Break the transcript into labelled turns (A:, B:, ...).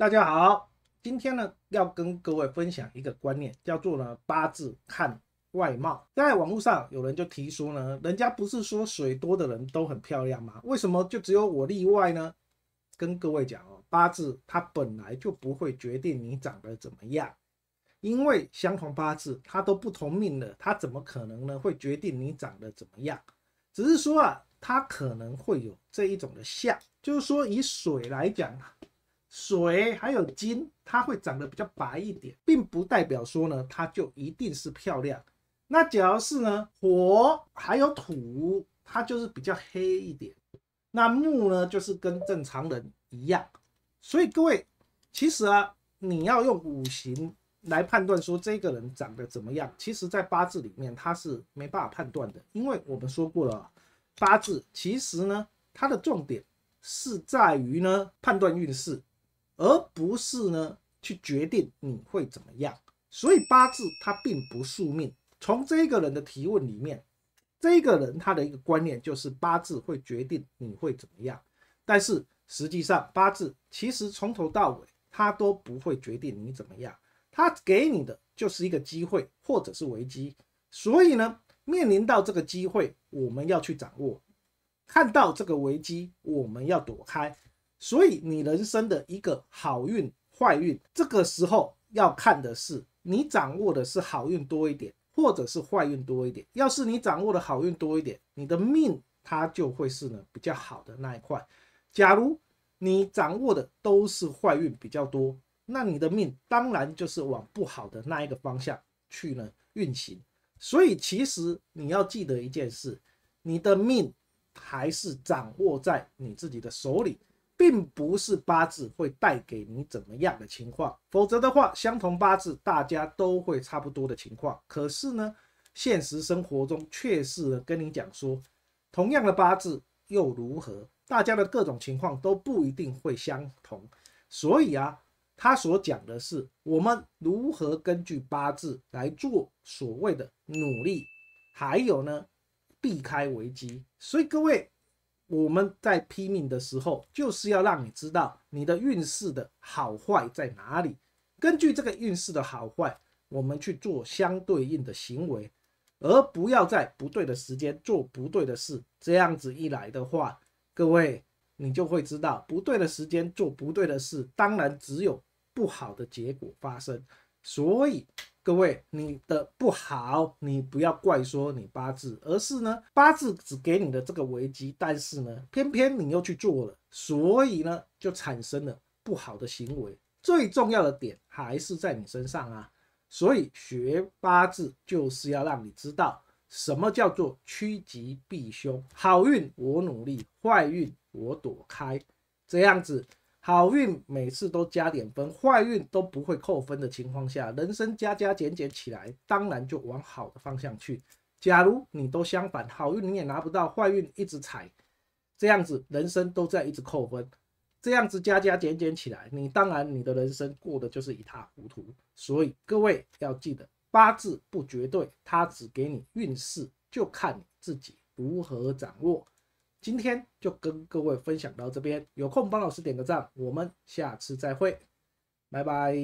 A: 大家好，今天呢要跟各位分享一个观念，叫做呢八字看外貌。在网络上有人就提出呢，人家不是说水多的人都很漂亮吗？为什么就只有我例外呢？跟各位讲哦，八字它本来就不会决定你长得怎么样，因为相同八字它都不同命的，它怎么可能呢会决定你长得怎么样？只是说啊，它可能会有这一种的像，就是说以水来讲。水还有金，它会长得比较白一点，并不代表说呢，它就一定是漂亮。那只要是呢，火还有土，它就是比较黑一点。那木呢，就是跟正常人一样。所以各位，其实啊，你要用五行来判断说这个人长得怎么样，其实在八字里面它是没办法判断的，因为我们说过了，八字其实呢，它的重点是在于呢，判断运势。而不是呢，去决定你会怎么样。所以八字它并不宿命。从这个人的提问里面，这个人他的一个观念就是八字会决定你会怎么样。但是实际上八字其实从头到尾它都不会决定你怎么样，它给你的就是一个机会或者是危机。所以呢，面临到这个机会，我们要去掌握；看到这个危机，我们要躲开。所以，你人生的一个好运、坏运，这个时候要看的是你掌握的是好运多一点，或者是坏运多一点。要是你掌握的好运多一点，你的命它就会是呢比较好的那一块。假如你掌握的都是坏运比较多，那你的命当然就是往不好的那一个方向去呢运行。所以，其实你要记得一件事，你的命还是掌握在你自己的手里。并不是八字会带给你怎么样的情况，否则的话，相同八字大家都会差不多的情况。可是呢，现实生活中确实跟你讲说，同样的八字又如何？大家的各种情况都不一定会相同。所以啊，他所讲的是我们如何根据八字来做所谓的努力，还有呢，避开危机。所以各位。我们在批命的时候，就是要让你知道你的运势的好坏在哪里。根据这个运势的好坏，我们去做相对应的行为，而不要在不对的时间做不对的事。这样子一来的话，各位，你就会知道不对的时间做不对的事，当然只有不好的结果发生。所以。各位，你的不好，你不要怪说你八字，而是呢，八字只给你的这个危机，但是呢，偏偏你又去做了，所以呢，就产生了不好的行为。最重要的点还是在你身上啊，所以学八字就是要让你知道什么叫做趋吉避凶，好运我努力，坏运我躲开，这样子。好运每次都加点分，坏运都不会扣分的情况下，人生加加减减起来，当然就往好的方向去。假如你都相反，好运你也拿不到，坏运一直踩，这样子人生都在一直扣分，这样子加加减减起来，你当然你的人生过得就是一塌糊涂。所以各位要记得，八字不绝对，它只给你运势，就看你自己如何掌握。今天就跟各位分享到这边，有空帮老师点个赞，我们下次再会，拜拜。